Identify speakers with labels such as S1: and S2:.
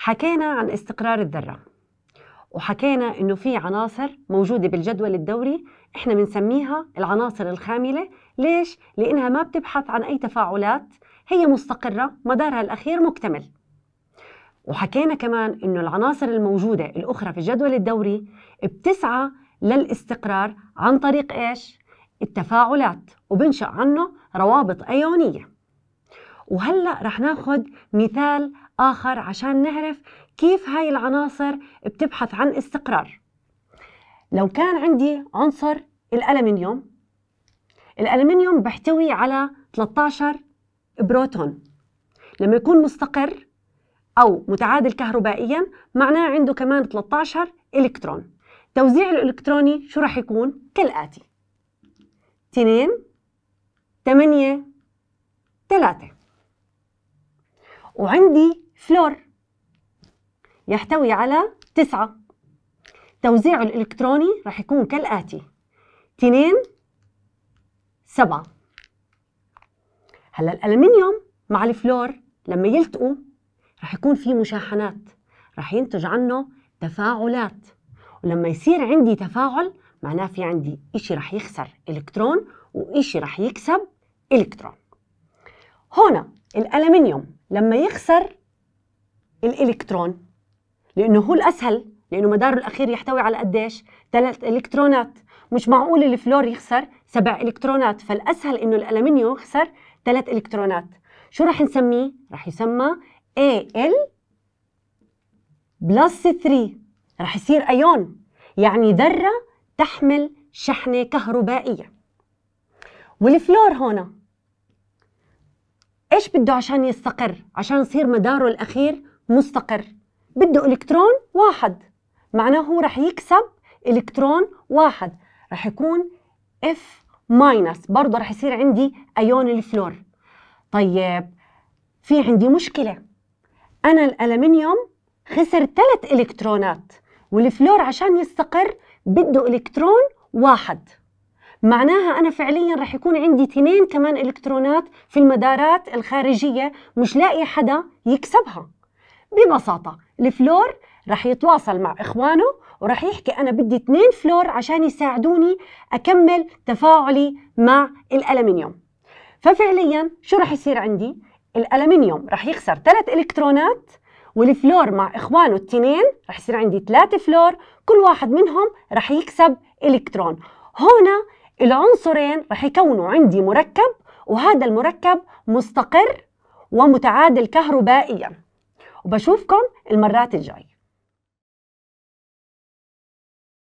S1: حكينا عن استقرار الذرة وحكينا انه في عناصر موجودة بالجدول الدوري احنا بنسميها العناصر الخاملة ليش؟ لانها ما بتبحث عن اي تفاعلات هي مستقرة مدارها الاخير مكتمل وحكينا كمان انه العناصر الموجودة الاخرى في الجدول الدوري بتسعى للاستقرار عن طريق ايش؟ التفاعلات وبنشأ عنه روابط ايونيه وهلأ رح ناخذ مثال آخر عشان نعرف كيف هاي العناصر بتبحث عن استقرار لو كان عندي عنصر الألمنيوم الألمنيوم بحتوي على 13 بروتون لما يكون مستقر أو متعادل كهربائيا معناه عنده كمان 13 إلكترون توزيع الإلكتروني شو رح يكون؟ كالآتي 2 8 3 وعندي فلور يحتوي على تسعة توزيعه الإلكتروني رح يكون كالآتي تنين سبعة هلا الألمنيوم مع الفلور لما يلتقوا رح يكون في مشاحنات رح ينتج عنه تفاعلات ولما يصير عندي تفاعل معناه في عندي إشي رح يخسر إلكترون وإشي رح يكسب إلكترون هنا الألمنيوم لما يخسر الالكترون لانه هو الاسهل لانه مداره الاخير يحتوي على قديش ثلاث الكترونات مش معقول الفلور يخسر سبع الكترونات فالاسهل انه الالمنيوم يخسر ثلاث الكترونات شو راح نسميه راح يسمى Al بلس 3 راح يصير ايون يعني ذره تحمل شحنه كهربائيه والفلور هون ايش بده عشان يستقر عشان يصير مداره الاخير مستقر بده الكترون واحد معناه هو رح يكسب الكترون واحد رح يكون اف ماينس برضه رح يصير عندي ايون الفلور طيب في عندي مشكله انا الالمنيوم خسر ثلاث الكترونات والفلور عشان يستقر بده الكترون واحد معناها أنا فعليا رح يكون عندي تنين كمان إلكترونات في المدارات الخارجية مش لاقي حدا يكسبها ببساطة الفلور رح يتواصل مع إخوانه ورح يحكي أنا بدي اثنين فلور عشان يساعدوني أكمل تفاعلي مع الألمنيوم ففعليا شو رح يصير عندي؟ الألمنيوم رح يخسر ثلاث إلكترونات والفلور مع إخوانه التنين رح يصير عندي ثلاثة فلور كل واحد منهم رح يكسب إلكترون هنا العنصرين رح يكونوا عندي مركب وهذا المركب مستقر ومتعادل كهربائيا وبشوفكم المرات الجايه